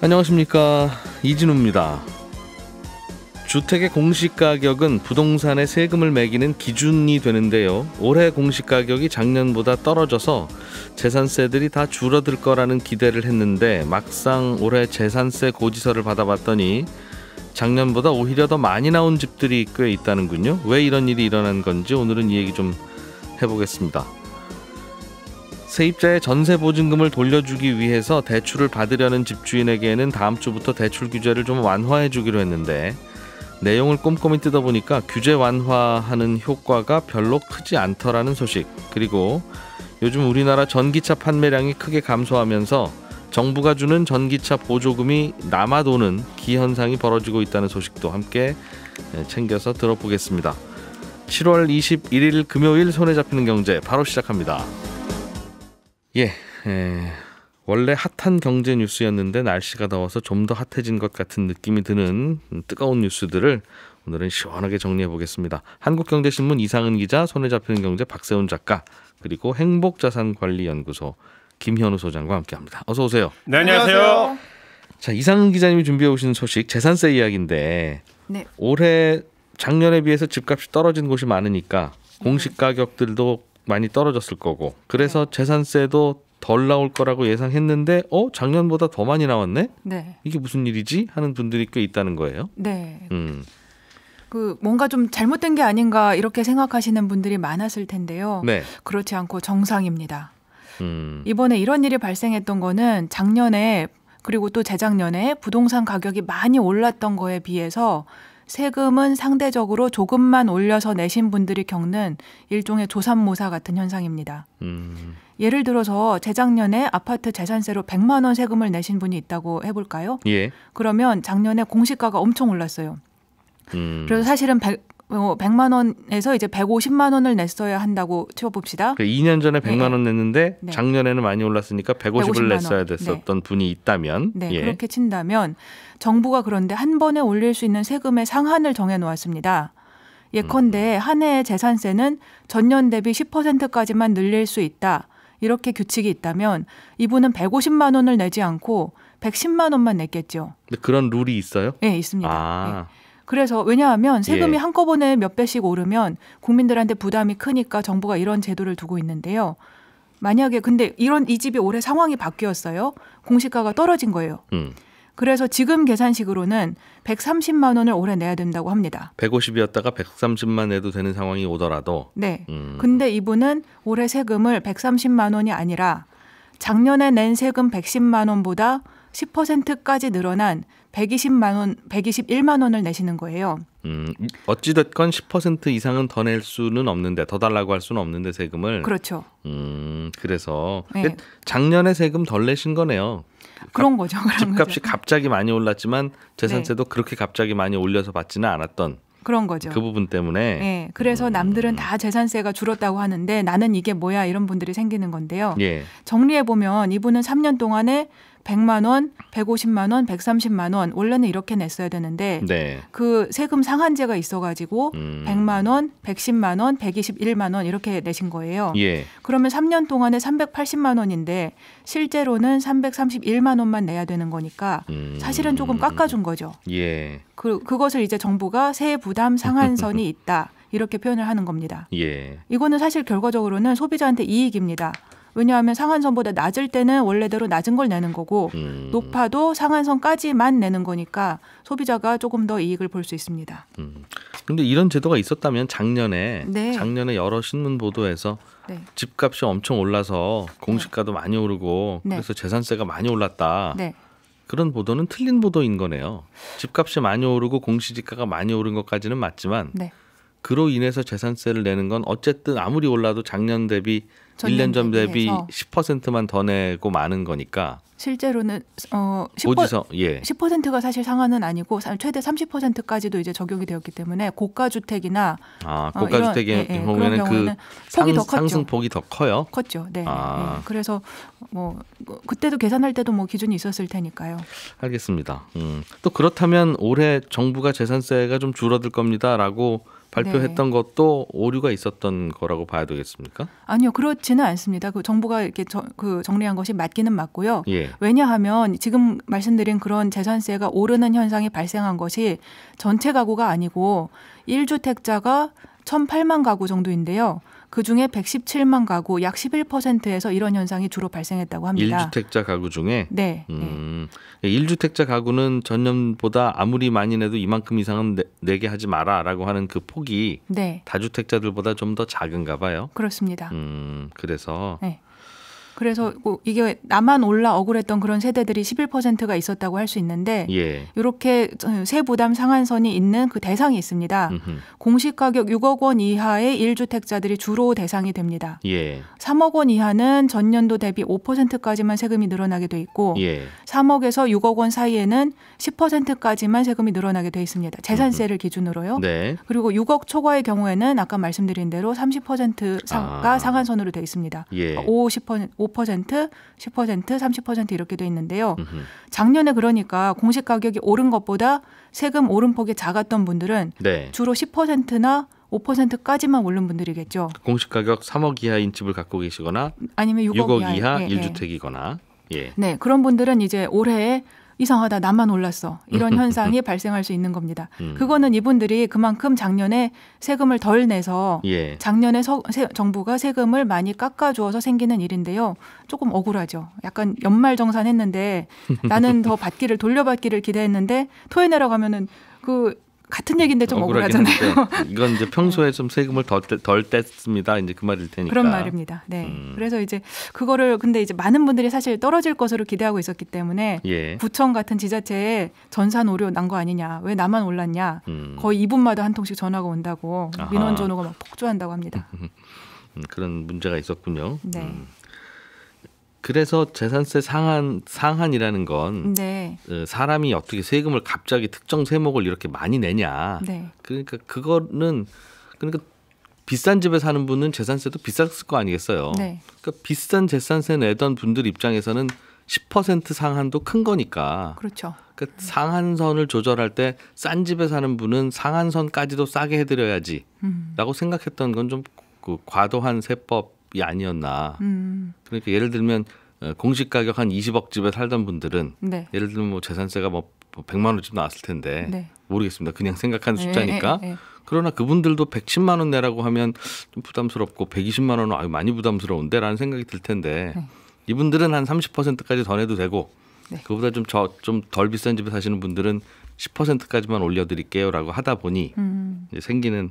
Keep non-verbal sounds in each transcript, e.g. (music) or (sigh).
안녕하십니까 이진우입니다. 주택의 공시가격은 부동산에 세금을 매기는 기준이 되는데요. 올해 공시가격이 작년보다 떨어져서 재산세들이 다 줄어들 거라는 기대를 했는데 막상 올해 재산세 고지서를 받아봤더니 작년보다 오히려 더 많이 나온 집들이 꽤 있다는군요. 왜 이런 일이 일어난 건지 오늘은 이 얘기 좀 해보겠습니다. 세입자의 전세 보증금을 돌려주기 위해서 대출을 받으려는 집주인에게는 다음 주부터 대출 규제를 좀 완화해 주기로 했는데 내용을 꼼꼼히 뜯어보니까 규제 완화하는 효과가 별로 크지 않더라는 소식. 그리고 요즘 우리나라 전기차 판매량이 크게 감소하면서 정부가 주는 전기차 보조금이 남아도는 기현상이 벌어지고 있다는 소식도 함께 예, 챙겨서 들어보겠습니다. 7월 21일 금요일 손에 잡히는 경제 바로 시작합니다. 예, 예. 원래 핫한 경제 뉴스였는데 날씨가 더워서 좀 더 핫해진 것 같은 느낌이 드는 뜨거운 뉴스들을 오늘은 시원하게 정리해 보겠습니다. 한국경제신문 이상은 기자, 손에 잡히는 경제 박세훈 작가, 그리고 행복자산관리연구소 김현우 소장과 함께합니다. 어서 오세요. 네, 안녕하세요. 자, 이상은 기자님이 준비해 오신 소식 재산세 이야기인데 네. 올해 작년에 비해서 집값이 떨어진 곳이 많으니까 공시 가격들도 많이 떨어졌을 거고 그래서 네. 재산세도 덜 나올 거라고 예상했는데 어 작년보다 더 많이 나왔네 네. 이게 무슨 일이지 하는 분들이 꽤 있다는 거예요 네. 음. 그 뭔가 좀 잘못된 게 아닌가 이렇게 생각하시는 분들이 많았을 텐데요 네. 그렇지 않고 정상입니다 음. 이번에 이런 일이 발생했던 거는 작년에 그리고 또 재작년에 부동산 가격이 많이 올랐던 거에 비해서 세금은 상대적으로 조금만 올려서 내신 분들이 겪는 일종의 조산모사 같은 현상입니다. 음. 예를 들어서 재작년에 아파트 재산세로 100만 원 세금을 내신 분이 있다고 해볼까요? 예. 그러면 작년에 공시가가 엄청 올랐어요. 음. 그래서 사실은 100, 어, 뭐 100만 원에서 이제 150만 원을 냈어야 한다고 쳐봅시다. 2년 전에 100만 네. 원 냈는데 네. 작년에는 많이 올랐으니까 150을 냈어야 됐었던 네. 분이 있다면 네, 예. 그렇게 친다면 정부가 그런데 한 번에 올릴 수 있는 세금의 상한을 정해 놓았습니다. 예컨대 음. 한 해의 재산세는 전년 대비 10%까지만 늘릴 수 있다. 이렇게 규칙이 있다면 이분은 150만 원을 내지 않고 110만 원만 냈겠죠. 그런 룰이 있어요? 네, 있습니다. 아. 네. 그래서 왜냐하면 세금이 예. 한꺼번에 몇 배씩 오르면 국민들한테 부담이 크니까 정부가 이런 제도를 두고 있는데요. 만약에 근데 이런 이 집이 올해 상황이 바뀌었어요. 공시가가 떨어진 거예요. 음. 그래서 지금 계산식으로는 130만 원을 올해 내야 된다고 합니다. 150이었다가 130만 내도 되는 상황이 오더라도. 네. 음. 근데 이분은 올해 세금을 130만 원이 아니라 작년에 낸 세금 110만 원보다 10%까지 늘어난 120만 원, 121만 원을 내시는 거예요. 음, 어찌 됐건 10% 이상은 더 낼 수는 없는데 더 달라고 할 수는 없는데 세금을 그렇죠. 음, 그래서 네. 작년에 세금 덜 내신 거네요. 그런 값, 거죠. 그런 집값이 거죠. 갑자기 많이 올랐지만 재산세도 네. 그렇게 갑자기 많이 올려서 받지는 않았던 그런 거죠. 그 부분 때문에. 네. 그래서 음. 남들은 다 재산세가 줄었다고 하는데 나는 이게 뭐야 이런 분들이 생기는 건데요. 예. 정리해 보면 이분은 3년 동안에 100만 원, 150만 원, 130만 원 원래는 이렇게 냈어야 되는데 네. 그 세금 상한제가 있어 가지고 음. 100만 원, 110만 원, 121만 원 이렇게 내신 거예요. 예. 그러면 3년 동안에 380만 원인데 실제로는 331만 원만 내야 되는 거니까 음. 사실은 조금 깎아 준 거죠. 예. 그 그것을 이제 정부가 세 부담 상한선이 있다. 이렇게 표현을 하는 겁니다. 예. 이거는 사실 결과적으로는 소비자한테 이익입니다. 왜냐하면 상한선보다 낮을 때는 원래대로 낮은 걸 내는 거고 음. 높아도 상한선까지만 내는 거니까 소비자가 조금 더 이익을 볼 수 있습니다. 그런데 음. 이런 제도가 있었다면 작년에 네. 작년에 여러 신문 보도에서 네. 집값이 엄청 올라서 공시가도 네. 많이 오르고 네. 그래서 재산세가 많이 올랐다. 네. 그런 보도는 틀린 보도인 거네요. 집값이 많이 오르고 공시지가가 많이 오른 것까지는 맞지만 네. 그로 인해서 재산세를 내는 건 어쨌든 아무리 올라도 작년 대비 1년 전 대비 10%만 더 내고 많은 거니까 실제로는 어 10%, 예. 10%가 사실 상한은 아니고 최대 30%까지도 이제 적용이 되었기 때문에 고가 주택이나 아, 어, 고가 주택의 예, 예, 경우에는 그 상, 더 상승 폭이 더 커요. 컸죠. 네. 네 아. 예. 그래서 뭐, 뭐 그때도 계산할 때도 뭐 기준이 있었을 테니까요. 알겠습니다. 음. 또 그렇다면 올해 정부가 재산세가 좀 줄어들 겁니다라고 발표했던 네. 것도 오류가 있었던 거라고 봐야 되겠습니까? 아니요, 그렇지는 않습니다. 그 정부가 이렇게 저, 그 정리한 것이 맞기는 맞고요. 예. 왜냐하면 지금 말씀드린 그런 재산세가 오르는 현상이 발생한 것이 전체 가구가 아니고 1주택자가 1,008만 가구 정도인데요. 그중에 117만 가구 약 11%에서 이런 현상이 주로 발생했다고 합니다. 1주택자 가구 중에 네. 음. 1주택자 가구는 전년보다 아무리 많이 내도 이만큼 이상은 내, 내게 하지 마라라고 하는 그 폭이 네. 다주택자들보다 좀 더 작은가 봐요. 그렇습니다. 음, 그래서 네. 그래서 뭐 이게 나만 올라 억울했던 그런 세대들이 11%가 있었다고 할 수 있는데 예. 이렇게 세부담 상한선이 있는 그 대상이 있습니다. 음흠. 공시가격 6억 원 이하의 1주택자들이 주로 대상이 됩니다. 예. 3억 원 이하는 전년도 대비 5%까지만 세금이 늘어나게 돼 있고 예. 3억에서 6억 원 사이에는 10%까지만 세금이 늘어나게 돼 있습니다. 재산세를 음흠. 기준으로요. 네. 그리고 6억 초과의 경우에는 아까 말씀드린 대로 30% 상가 아. 상한선으로 돼 있습니다. 예. 5, 그러니까 10% 5%, 10%, 30% 이렇게 돼 있는데요. 작년에 그러니까 공시 가격이 오른 것보다 세금 오른폭이 작았던 분들은 네. 주로 10%나 5%까지만 오른 분들이겠죠. 공시 가격 3억 이하인 집을 갖고 계시거나 아니면 6억, 6억 이하 예, 1주택이거나 예. 예. 네, 그런 분들은 이제 올해 이상하다 나만 올랐어 이런 (laughs) 현상이 발생할 수 있는 겁니다. 음. 그거는 이분들이 그만큼 작년에 세금을 덜 내서 예. 작년에 서, 세, 정부가 세금을 많이 깎아주어서 생기는 일인데요. 조금 억울하죠. 약간 연말 정산했는데 나는 (laughs) 더 받기를 돌려받기를 기대했는데 토해내러 가면은 그 같은 얘기인데 좀 억울하잖아요. 이건 이제 (laughs) 네. 평소에 좀 세금을 덜, 덜 뗐습니다. 이제 그 말일 테니까. 그런 말입니다. 네. 음. 그래서 이제 그거를 근데 이제 많은 분들이 사실 떨어질 것으로 기대하고 있었기 때문에 예. 부천 같은 지자체에 전산 오류 난 거 아니냐. 왜 나만 올랐냐. 음. 거의 2분마다 한 통씩 전화가 온다고 아하. 민원 전화가 막 폭주한다고 합니다. (laughs) 음, 그런 문제가 있었군요. 네. 음. 그래서 재산세 상한 상한이라는 건 네. 어, 사람이 어떻게 세금을 갑자기 특정 세목을 이렇게 많이 내냐. 네. 그러니까 그거는 그러니까 비싼 집에 사는 분은 재산세도 비쌌을 거 아니겠어요. 네. 그러니까 비싼 재산세 내던 분들 입장에서는 10% 상한도 큰 거니까. 그렇죠. 그러니까 상한선을 조절할 때 싼 집에 사는 분은 상한선까지도 싸게 해드려야지라고 음. 생각했던 건좀 그 과도한 세법 이 아니었나. 음. 그러니까 예를 들면 어, 공시 가격 한 20억 집에 살던 분들은 네. 예를 들면 뭐 재산세가 뭐 100만 뭐 원쯤 나왔을 텐데 네. 모르겠습니다. 그냥 생각하는 예, 숫자니까. 네, 그러나 그분들도 110만 원 내라고 하면 좀 부담스럽고 120만 원은 아유 많이 부담스러운데라는 생각이 들 텐데 네. 이분들은 한 30%까지 더 내도 되고 네. 그보다 좀 저 좀 덜 비싼 집에 사시는 분들은 10%까지만 올려드릴게요라고 하다 보니 음. 생기는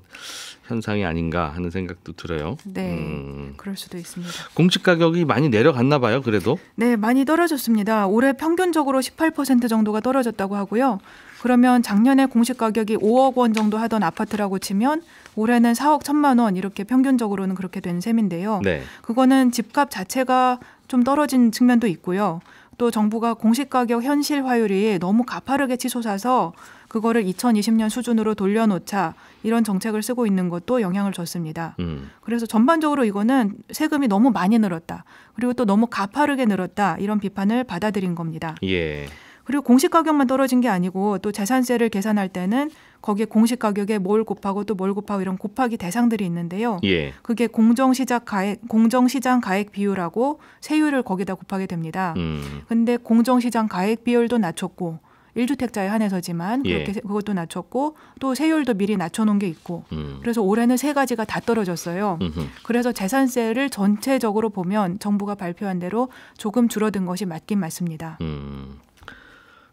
현상이 아닌가 하는 생각도 들어요. 네, 음. 그럴 수도 있습니다. 공식 가격이 많이 내려갔나 봐요. 그래도 네, 많이 떨어졌습니다. 올해 평균적으로 18% 정도가 떨어졌다고 하고요. 그러면 작년에 공식 가격이 5억 원 정도 하던 아파트라고 치면 올해는 4억 1천만 원 이렇게 평균적으로는 그렇게 된 셈인데요. 네. 그거는 집값 자체가 좀 떨어진 측면도 있고요. 또 정부가 공시가격 현실 화율이 너무 가파르게 치솟아서 그거를 2020년 수준으로 돌려놓자 이런 정책을 쓰고 있는 것도 영향을 줬습니다. 음. 그래서 전반적으로 이거는 세금이 너무 많이 늘었다. 그리고 또 너무 가파르게 늘었다. 이런 비판을 받아들인 겁니다. 예. 그리고 공시 가격만 떨어진 게 아니고 또 재산세를 계산할 때는 거기에 공시 가격에 뭘 곱하고 또 뭘 곱하고 이런 곱하기 대상들이 있는데요. 예. 그게 공정시장 가액 공정시장 가액 비율하고 세율을 거기다 곱하게 됩니다. 음. 근데 공정시장 가액 비율도 낮췄고 1주택자에 한해서지만 예. 그렇게 예. 그것도 낮췄고 또 세율도 미리 낮춰놓은 게 있고 음. 그래서 올해는 세 가지가 다 떨어졌어요. 음흠. 그래서 재산세를 전체적으로 보면 정부가 발표한 대로 조금 줄어든 것이 맞긴 맞습니다. 음.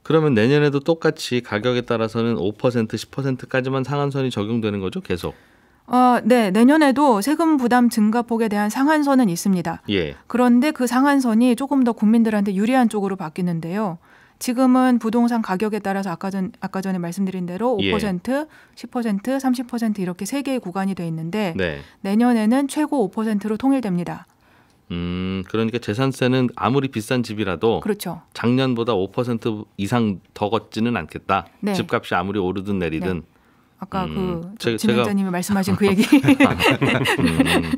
그러면 내년에도 똑같이 가격에 따라서는 5% 10%까지만 상한선이 적용되는 거죠, 계속? 어, 네, 내년에도 세금 부담 증가폭에 대한 상한선은 있습니다. 예. 그런데 그 상한선이 조금 더 국민들한테 유리한 쪽으로 바뀌는데요. 지금은 부동산 가격에 따라서 아까 전 아까 전에 말씀드린 대로 5%, 예. 10%, 30% 이렇게 세 개의 구간이 돼 있는데 네. 내년에는 최고 5%로 통일됩니다. 음, 그러니까 재산세는 아무리 비싼 집이라도 그렇죠. 작년보다 5% 이상 더 걷지는 않겠다. 네. 집값이 아무리 오르든 내리든. 네. 아까 음, 그 진행자님이 말씀하신 그 얘기 음. (laughs)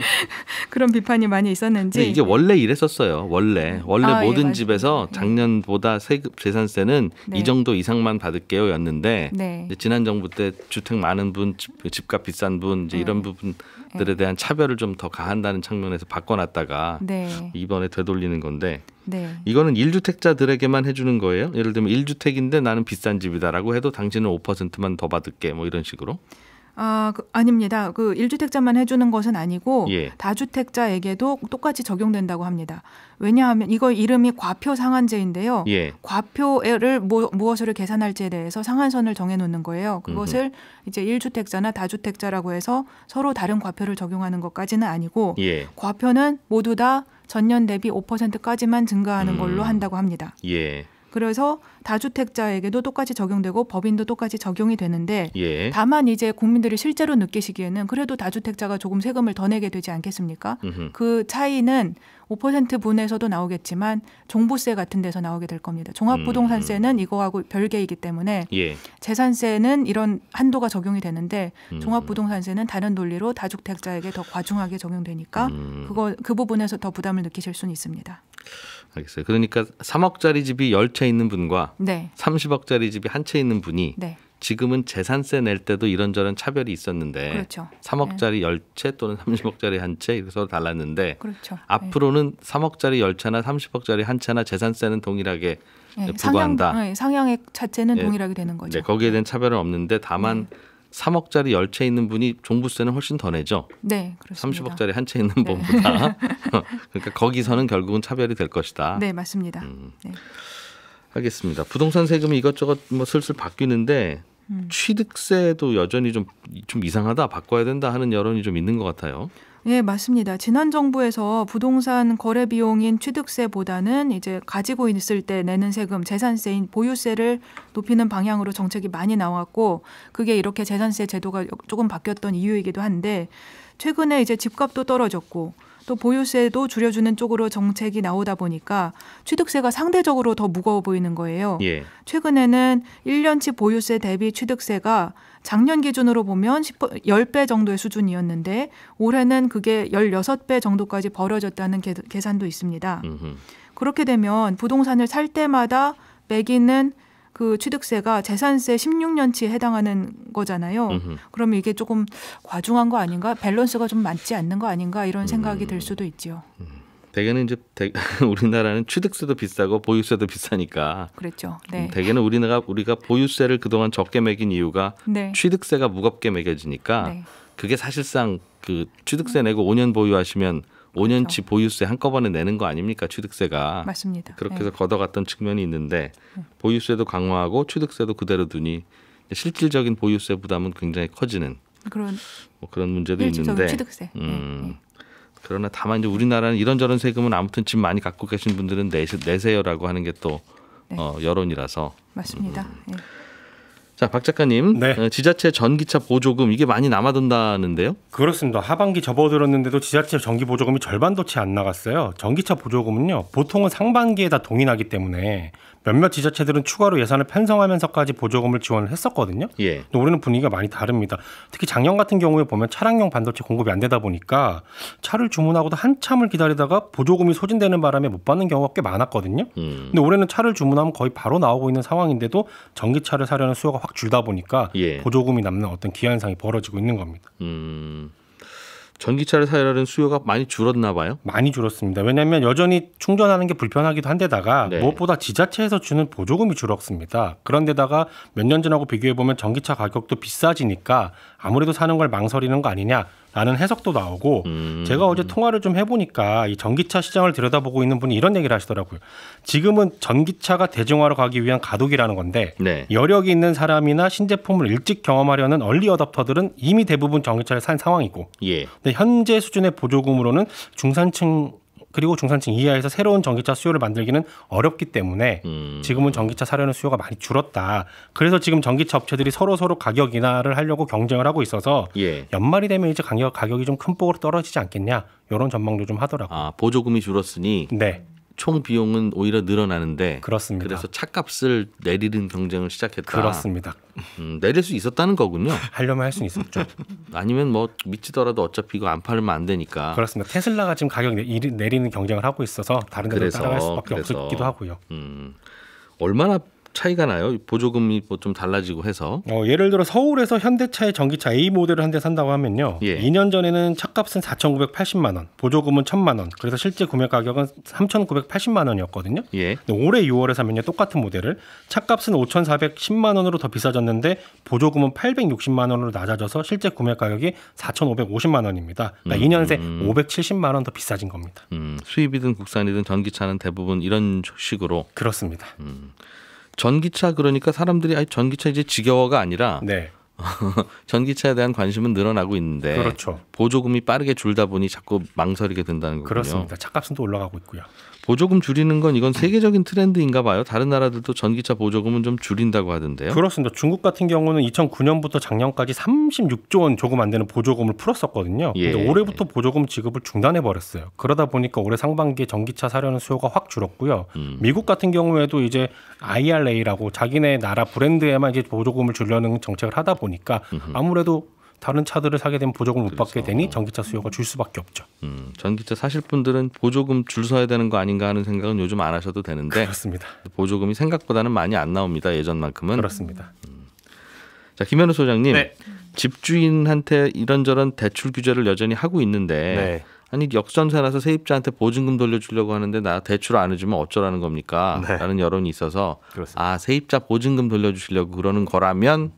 그런 비판이 많이 있었는지 이게 원래 이랬었어요. 원래 네. 원래 아, 예, 모든 예, 집에서 작년보다 세금 재산세는 네. 이 정도 이상만 받을게요였는데 네. 지난 정부 때 주택 많은 분 집, 그 값 비싼 분 이제 네. 이런 네. 부분들에 대한 차별을 좀 더 가한다는 측면에서 바꿔놨다가 네. 이번에 되돌리는 건데 네. 이거는 1주택자들에게만 해주는 거예요. 예를 들면 1주택인데 나는 비싼 집이다라고 해도 당신은 5%만 더 받을게 뭐 이런 식으로. 아, 그, 아닙니다. 그 1주택자만 해주는 것은 아니고 예. 다주택자에게도 똑같이 적용된다고 합니다. 왜냐하면 이거 이름이 과표 상한제인데요. 예. 과표를 뭐, 무엇을 계산할지에 대해서 상한선을 정해놓는 거예요. 그것을 음흠. 이제 1주택자나 다주택자라고 해서 서로 다른 과표를 적용하는 것까지는 아니고 예. 과표는 모두 다 전년 대비 5%까지만 증가하는 음. 걸로 한다고 합니다. 예. 그래서 다주택자에게도 똑같이 적용되고 법인도 똑같이 적용이 되는데 예. 다만 이제 국민들이 실제로 느끼시기에는 그래도 다주택자가 조금 세금을 더 내게 되지 않겠습니까? 음흠. 그 차이는 5% 분에서도 나오겠지만 종부세 같은 데서 나오게 될 겁니다. 종합부동산세는 음. 이거하고 별개이기 때문에 예. 재산세는 이런 한도가 적용이 되는데 음. 종합부동산세는 다른 논리로 다주택자에게 더 과중하게 적용되니까 음. 그거 그 부분에서 더 부담을 느끼실 수는 있습니다. 알겠어요. 그러니까 3억짜리 집이 10채 있는 분과 네. 30억짜리 집이 한 채 있는 분이 네. 지금은 재산세 낼 때도 이런저런 차별이 있었는데 그렇죠. 3억짜리 네. 10채 또는 30억짜리 한 채 이렇게 서로 달랐는데 그렇죠. 네. 앞으로는 네. 3억짜리 10채나 30억짜리 한 채나 재산세는 동일하게 네. 부과한다. 상향, 네, 상향액 자체는 예. 동일하게 되는 거죠. 네, 거기에 대한 차별은 없는데 다만 3억짜리 열 채 있는 분이 종부세는 훨씬 더 내죠. 네, 그렇습니다. 30억짜리 한 채 있는 네. 분보다. (laughs) 그러니까 거기서는 결국은 차별이 될 것이다. 네, 맞습니다. 음. 네. 알겠습니다. 부동산 세금이 이것저것 뭐 슬슬 바뀌는데 음. 취득세도 여전히 좀, 좀 이상하다 바꿔야 된다 하는 여론이 좀 있는 것 같아요. 예, 맞습니다. 지난 정부에서 부동산 거래 비용인 취득세보다는 이제 가지고 있을 때 내는 세금, 재산세인 보유세를 높이는 방향으로 정책이 많이 나왔고 그게 이렇게 재산세 제도가 조금 바뀌었던 이유이기도 한데 최근에 이제 집값도 떨어졌고 또 보유세도 줄여주는 쪽으로 정책이 나오다 보니까 취득세가 상대적으로 더 무거워 보이는 거예요. 예. 최근에는 1년치 보유세 대비 취득세가 작년 기준으로 보면 10, 배 정도의 수준이었는데 올해는 그게 16배 정도까지 벌어졌다는 계, 산도 있습니다. 음흠. 그렇게 되면 부동산을 살 때마다 매기는 그 취득세가 재산세 16년치에 해당하는 거잖아요. 음흠. 그러면 이게 조금 과중한 거 아닌가? 밸런스가 좀 맞지 않는 거 아닌가? 이런 음. 생각이 음. 들 수도 있지요. 음. 대개는 이제 대, (laughs) 우리나라는 취득세도 비싸고 보유세도 비싸니까. 그렇죠. 음, 네. 대개는 우리나라 우리가 보유세를 그동안 적게 매긴 이유가 네. 취득세가 무겁게 매겨지니까 네. 그게 사실상 그 취득세 내고 5년 보유하시면 5년치 그렇죠. 보유세 한꺼번에 내는 거 아닙니까 취득세가 맞습니다. 그렇게 해서 네. 걷어갔던 측면이 있는데 네. 보유세도 강화하고 취득세도 그대로 두니 실질적인 보유세 부담은 굉장히 커지는 그런 뭐 그런 문제도 있는데 취득세. 네, 음, 네. 그러나 다만 이제 우리나라는 이런저런 세금은 아무튼 집 많이 갖고 계신 분들은 내세, 내세요라고 하는 게또 네. 어, 여론이라서 맞습니다. 음, 자, 박 작가님. 네. 어, 지자체 전기차 보조금 이게 많이 남아돈다는데요? 그렇습니다. 하반기 접어들었는데도 지자체 전기 보조금이 절반도 채 안 나갔어요. 전기차 보조금은요. 보통은 상반기에 다 동인하기 때문에 몇몇 지자체들은 추가로 예산을 편성하면서까지 보조금을 지원을 했었거든요. 예. 근데 올해는 분위기가 많이 다릅니다. 특히 작년 같은 경우에 보면 차량용 반도체 공급이 안 되다 보니까 차를 주문하고도 한참을 기다리다가 보조금이 소진되는 바람에 못 받는 경우가 꽤 많았거든요. 음. 근데 올해는 차를 주문하면 거의 바로 나오고 있는 상황인데도 전기차를 사려는 수요가 확 줄다 보니까 예. 보조금이 남는 어떤 기현상이 벌어지고 있는 겁니다. 음. 전기차를 사려는 수요가 많이 줄었나 봐요. 많이 줄었습니다. 왜냐하면 여전히 충전하는 게 불편하기도 한데다가 네. 무엇보다 지자체에서 주는 보조금이 줄었습니다. 그런데다가 몇 년 전하고 비교해 보면 전기차 가격도 비싸지니까 아무래도 사는 걸 망설이는 거 아니냐. 라는 해석도 나오고 음. 제가 어제 통화를 좀 해보니까 이 전기차 시장을 들여다보고 있는 분이 이런 얘기를 하시더라고요. 지금은 전기차가 대중화로 가기 위한 가독이라는 건데 네. 여력이 있는 사람이나 신제품을 일찍 경험하려는 얼리 어답터들은 이미 대부분 전기차를 산 상황이고 예. 근데 현재 수준의 보조금으로는 중산층 그리고 중산층 이하에서 새로운 전기차 수요를 만들기는 어렵기 때문에 음. 지금은 전기차 사려는 수요가 많이 줄었다. 그래서 지금 전기차 업체들이 서로 서로 가격 인하를 하려고 경쟁을 하고 있어서 예. 연말이 되면 이제 가격 가격이 좀 큰 폭으로 떨어지지 않겠냐 이런 전망도 좀 하더라고요. 아, 보조금이 줄었으니 네. 총 비용은 오히려 늘어나는데 그렇습니다. 그래서 차값을 내리는 경쟁을 시작했다. 그렇습니다. 음, 내릴 수 있었다는 거군요. (laughs) 하려면 할수 있었죠. 아니면 뭐 미치더라도 어차피 이거 안 팔면 안 되니까. 그렇습니다. 테슬라가 지금 가격 내리는 경쟁을 하고 있어서 다른 데로 따라갈 수밖에 없기도 하고요. 음, 얼마나 차이가 나요? 보조금이 뭐 좀 달라지고 해서. 어, 예를 들어 서울에서 현대차의 전기차 A 모델을 한 대 산다고 하면요. 예. 2년 전에는 차값은 4,980만 원, 보조금은 1,000만 원. 그래서 실제 구매 가격은 3,980만 원이었거든요. 예. 올해 6월에 사면요. 똑같은 모델을 차값은 5,410만 원으로 더 비싸졌는데 보조금은 860만 원으로 낮아져서 실제 구매 가격이 4,550만 원입니다. 그러니까 음, 2년 새 음. 570만 원 더 비싸진 겁니다. 음, 수입이든 국산이든 전기차는 대부분 이런 식으로 그렇습니다. 음. 전기차 그러니까 사람들이 아니 전기차 이제 지겨워가 아니라 네. (laughs) 전기차에 대한 관심은 늘어나고 있는데 그렇죠. 보조금이 빠르게 줄다 보니 자꾸 망설이게 된다는 거군요. 그렇습니다. 차값은 또 올라가고 있고요. 보조금 줄이는 건 이건 세계적인 트렌드인가 봐요. 다른 나라들도 전기차 보조금은 좀 줄인다고 하던데요. 그렇습니다. 중국 같은 경우는 2009년부터 작년까지 36조 원 조금 안 되는 보조금을 풀었었거든요. 예. 근데 올해부터 보조금 지급을 중단해 버렸어요. 그러다 보니까 올해 상반기에 전기차 사려는 수요가 확 줄었고요. 음. 미국 같은 경우에도 이제 IRA라고 자기네 나라 브랜드에만 이제 보조금을 주려는 정책을 하다 보니까 아무래도 다른 차들을 사게 되면 보조금 못 받게 되니 전기차 수요가 줄 수밖에 없죠. 음, 전기차 사실 분들은 보조금 줄 서야 되는 거 아닌가 하는 생각은 요즘 안 하셔도 되는데 그렇습니다. 보조금이 생각보다는 많이 안 나옵니다. 예전만큼은 그렇습니다. 음. 자 김현우 소장님 네. 집주인한테 이런저런 대출 규제를 여전히 하고 있는데 네. 아니 역전세 나서 세입자한테 보증금 돌려주려고 하는데 나 대출 안 해주면 어쩌라는 겁니까? 네. 라는 여론이 있어서 그렇습니다. 아 세입자 보증금 돌려주시려고 그러는 거라면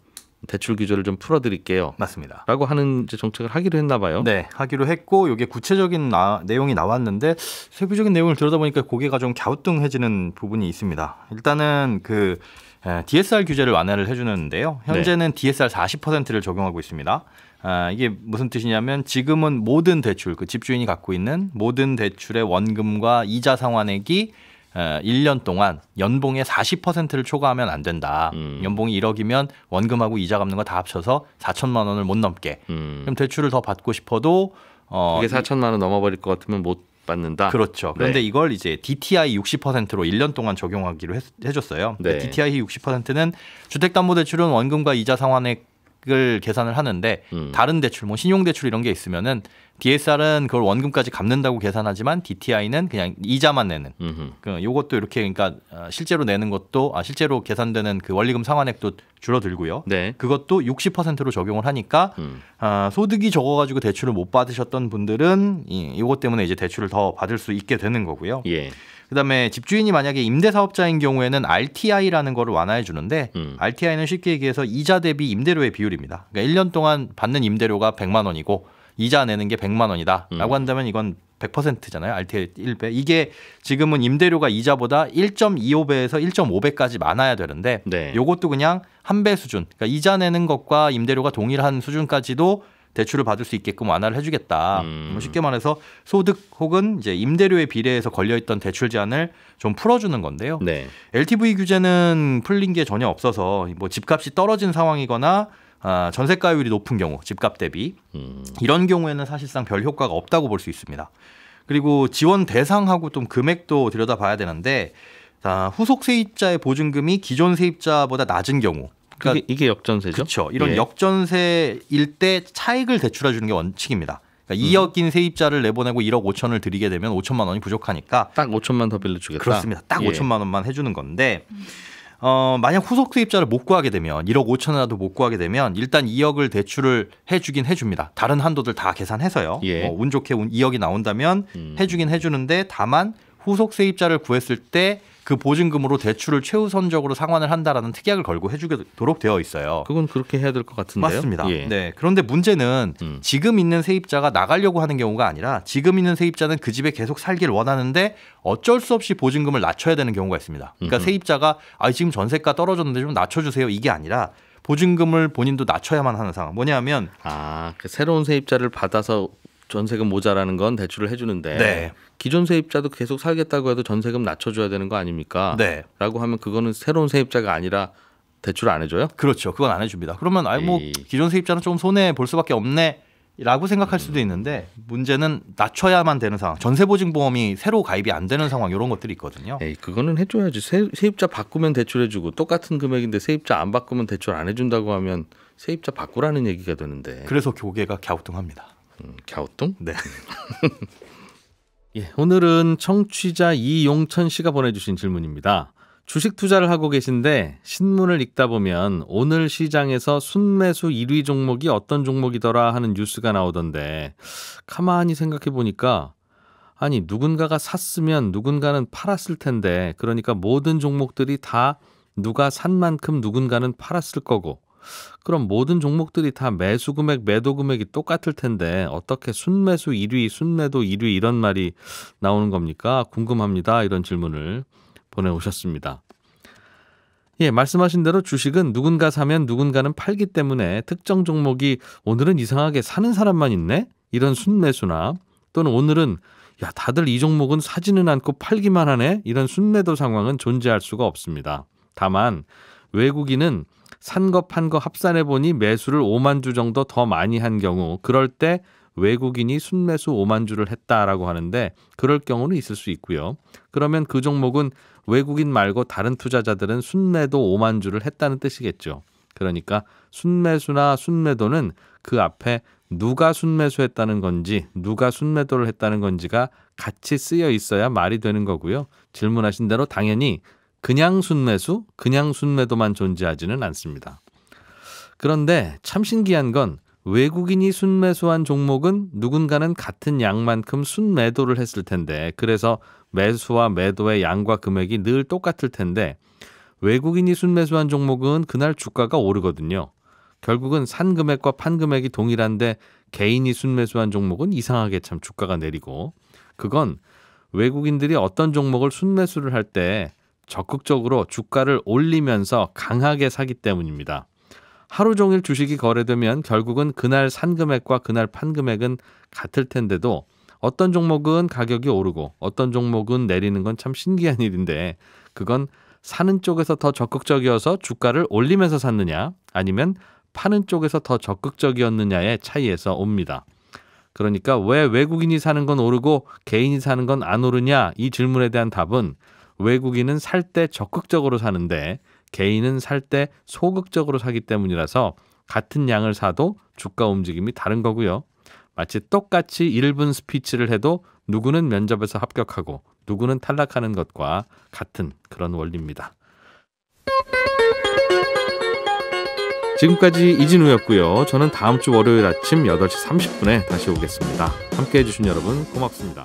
대출 규제를 좀 풀어드릴게요. 맞습니다. 라고 하는 정책을 하기로 했나 봐요. 네, 하기로 했고 이게 구체적인 나, 내용이 나왔는데 세부적인 내용을 들여다보니까 고개가 좀 갸우뚱해지는 부분이 있습니다. 일단은 그 DSR 규제를 완화를 해주는데요. 네. 현재는 네. DSR 40%를 적용하고 있습니다. 아, 이게 무슨 뜻이냐면 지금은 모든 대출, 그 집주인이 갖고 있는 모든 대출의 원금과 이자 상환액이 1년 동안 연봉의 40%를 초과하면 안 된다. 음. 연봉이 1억이면 원금하고 이자 갚는 거 다 합쳐서 4천만 원을 못 넘게. 음. 그럼 대출을 더 받고 싶어도 어 그게 4천만 원 넘어버릴 것 같으면 못 받는다. 그렇죠. 네. 그런데 네. 이걸 이제 DTI 60%로 1년 동안 적용하기로 해줬어요. 네. DTI 60%는 주택담보대출은 원금과 이자 상환액 이을 계산을 하는데 음. 다른 대출 뭐 신용 대출 이런 게 있으면은 DSR은 그걸 원금까지 갚는다고 계산하지만 DTI는 그냥 이자만 내는. 그 요것도 이렇게 그러니까 어, 실제로 내는 것도 아 실제로 계산되는 그 원리금 상환액도 줄어들고요. 네. 그것도 60%로 적용을 하니까 음. 아, 소득이 적어 가지고 대출을 못 받으셨던 분들은 이 요것 때문에 이제 대출을 더 받을 수 있게 되는 거고요. 예. 그다음에 집주인이 만약에 임대 사업자인 경우에는 RTI라는 거를 완화해 주는데 음. RTI는 쉽게 얘기해서 이자 대비 임대료의 비율입니다. 그러니까 1년 동안 받는 임대료가 100만 원이고 이자 내는 게 100만 원이다라고 음. 한다면 이건 100%잖아요. RTI 1배. 이게 지금은 임대료가 이자보다 1.25배에서 1.5배까지 많아야 되는데 네. 요것도 그냥 한 배 수준. 그러니까 이자 내는 것과 임대료가 동일한 수준까지도 대출을 받을 수 있게끔 완화를 해주겠다. 음. 뭐 쉽게 말해서 소득 혹은 이제 임대료에 비례해서 걸려있던 대출 제한을 좀 풀어주는 건데요. 네. LTV 규제는 풀린 게 전혀 없어서 뭐 집값이 떨어진 상황이거나 아, 전세가율이 높은 경우 집값 대비 음. 이런 경우에는 사실상 별 효과가 없다고 볼 수 있습니다. 그리고 지원 대상하고 좀 금액도 들여다봐야 되는데 자, 아, 후속 세입자의 보증금이 기존 세입자보다 낮은 경우 그러니까 이게, 이게 역전세죠. 그렇죠. 이런 예. 역전세일 때 차익을 대출해 주는 게 원칙입니다. 그 그러니까 2억인 음. 세입자를 내보내고 1억 5천을 드리게 되면 5천만 원이 부족하니까 딱 5천만 더 빌려주겠다. 그렇습니다. 딱 예. 5천만 원만 해주는 건데 어, 만약 후속 세입자를 못 구하게 되면 1억 5천이라도 못 구하게 되면 일단 2억을 대출을 해주긴 해줍니다. 다른 한도들 다 계산해서요. 예. 어, 운 좋게 2억이 나온다면 음. 해주긴 해주는데 다만 후속 세입자를 구했을 때그 보증금으로 대출을 최우선적으로 상환을 한다라는 특약을 걸고 해주도록 되어 있어요. 그건 그렇게 해야 될 것 같은데요. 맞습니다. 예. 네. 그런데 문제는 음. 지금 있는 세입자가 나가려고 하는 경우가 아니라 지금 있는 세입자는 그 집에 계속 살길 원하는데 어쩔 수 없이 보증금을 낮춰야 되는 경우가 있습니다. 그러니까 음흠. 세입자가 아 지금 전세가 떨어졌는데 좀 낮춰주세요 이게 아니라 보증금을 본인도 낮춰야만 하는 상황. 뭐냐면 아, 그 새로운 세입자를 받아서 전세금 모자라는 건 대출을 해주는데 네. 기존 세입자도 계속 살겠다고 해도 전세금 낮춰줘야 되는 거 아닙니까? 네. 라고 하면 그거는 새로운 세입자가 아니라 대출을 안 해줘요? 그렇죠. 그건 안 해줍니다. 그러면 아이 뭐 기존 세입자는 좀 손해 볼 수밖에 없네. 라고 생각할 수도 음. 있는데 문제는 낮춰야만 되는 상황. 전세보증보험이 새로 가입이 안 되는 상황 이런 것들이 있거든요. 에이, 그거는 해줘야지. 세, 세입자 바꾸면 대출해주고 똑같은 금액인데 세입자 안 바꾸면 대출 안 해준다고 하면 세입자 바꾸라는 얘기가 되는데. 그래서 교계가 갸우뚱합니다. 음, 갸우뚱? 네. 예, 오늘은 청취자 이용천 씨가 보내주신 질문입니다. 주식 투자를 하고 계신데 신문을 읽다 보면 오늘 시장에서 순매수 1위 종목이 어떤 종목이더라 하는 뉴스가 나오던데 가만히 생각해 보니까 아니 누군가가 샀으면 누군가는 팔았을 텐데 그러니까 모든 종목들이 다 누가 산 만큼 누군가는 팔았을 거고 그럼 모든 종목들이 다 매수 금액, 매도 금액이 똑같을 텐데 어떻게 순매수 1위, 순매도 1위 이런 말이 나오는 겁니까? 궁금합니다. 이런 질문을 보내오셨습니다. 예, 말씀하신 대로 주식은 누군가 사면 누군가는 팔기 때문에 특정 종목이 오늘은 이상하게 사는 사람만 있네? 이런 순매수나 또는 오늘은 야, 다들 이 종목은 사지는 않고 팔기만 하네? 이런 순매도 상황은 존재할 수가 없습니다. 다만, 외국인은 산거판거 합산해 보니 매수를 5만 주 정도 더 많이 한 경우 그럴 때 외국인이 순매수 5만 주를 했다라고 하는데 그럴 경우는 있을 수 있고요. 그러면 그 종목은 외국인 말고 다른 투자자들은 순매도 5만 주를 했다는 뜻이겠죠. 그러니까 순매수나 순매도는 그 앞에 누가 순매수했다는 건지 누가 순매도를 했다는 건지가 같이 쓰여 있어야 말이 되는 거고요. 질문하신 대로 당연히 그냥 순매수, 그냥 순매도만 존재하지는 않습니다. 그런데 참 신기한 건 외국인이 순매수한 종목은 누군가는 같은 양만큼 순매도를 했을 텐데 그래서 매수와 매도의 양과 금액이 늘 똑같을 텐데 외국인이 순매수한 종목은 그날 주가가 오르거든요. 결국은 산 금액과 판 금액이 동일한데 개인이 순매수한 종목은 이상하게 참 주가가 내리고 그건 외국인들이 어떤 종목을 순매수를 할때 적극적으로 주가를 올리면서 강하게 사기 때문입니다. 하루 종일 주식이 거래되면 결국은 그날 산 금액과 그날 판 금액은 같을 텐데도 어떤 종목은 가격이 오르고 어떤 종목은 내리는 건 참 신기한 일인데 그건 사는 쪽에서 더 적극적이어서 주가를 올리면서 샀느냐 아니면 파는 쪽에서 더 적극적이었느냐의 차이에서 옵니다. 그러니까 왜 외국인이 사는 건 오르고 개인이 사는 건 안 오르냐 이 질문에 대한 답은 외국인은 살 때 적극적으로 사는데 개인은 살 때 소극적으로 사기 때문이라서 같은 양을 사도 주가 움직임이 다른 거고요. 마치 똑같이 1분 스피치를 해도 누구는 면접에서 합격하고 누구는 탈락하는 것과 같은 그런 원리입니다. 지금까지 이진우였고요. 저는 다음 주 월요일 아침 8시 30분에 다시 오겠습니다. 함께 해주신 여러분 고맙습니다.